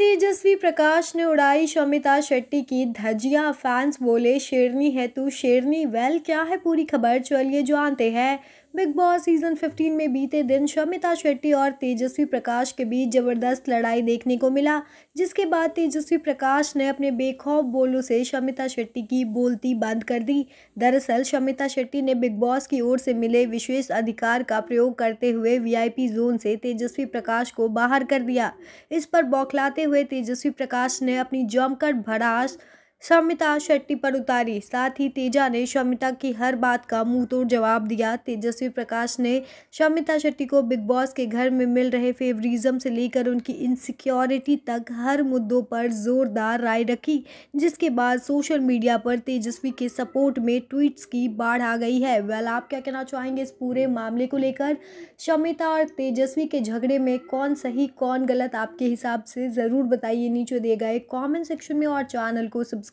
तेजस्वी प्रकाश ने उड़ाई शमिता शेट्टी की धजिया फैंस बोले शेरनी है तू शेरनी वेल क्या है पूरी खबर चलिए जानते हैं बिग बॉस सीजन 15 में बीते दिन शमिता शेट्टी और तेजस्वी प्रकाश के बीच जबरदस्त लड़ाई देखने को मिला जिसके बाद तेजस्वी प्रकाश ने अपने बेखौफ बोलों से शमिता शेट्टी की बोलती बंद कर दी दरअसल शमिता शेट्टी ने बिग बॉस की ओर से मिले विशेष अधिकार का प्रयोग करते हुए वीआईपी जोन से तेजस्वी प्रकाश को बाहर कर दिया इस पर बौखलाते हुए तेजस्वी प्रकाश ने अपनी जमकर भड़ास शमिता शेट्टी पर उतारी साथ ही तेजा ने शमिता की हर बात का तोड़ जवाब दिया तेजस्वी प्रकाश ने शमिता शेट्टी को बिग बॉस के घर में मिल रहे फेवरिज्म से लेकर उनकी इनसिक्योरिटी तक हर मुद्दों पर जोरदार राय रखी जिसके बाद सोशल मीडिया पर तेजस्वी के सपोर्ट में ट्वीट्स की बाढ़ आ गई है वेल आप क्या कहना चाहेंगे इस पूरे मामले को लेकर शमिता और तेजस्वी के झगड़े में कौन सही कौन गलत आपके हिसाब से ज़रूर बताइए नीचे दिए गए कॉमेंट सेक्शन में और चैनल को सब्सक्राइब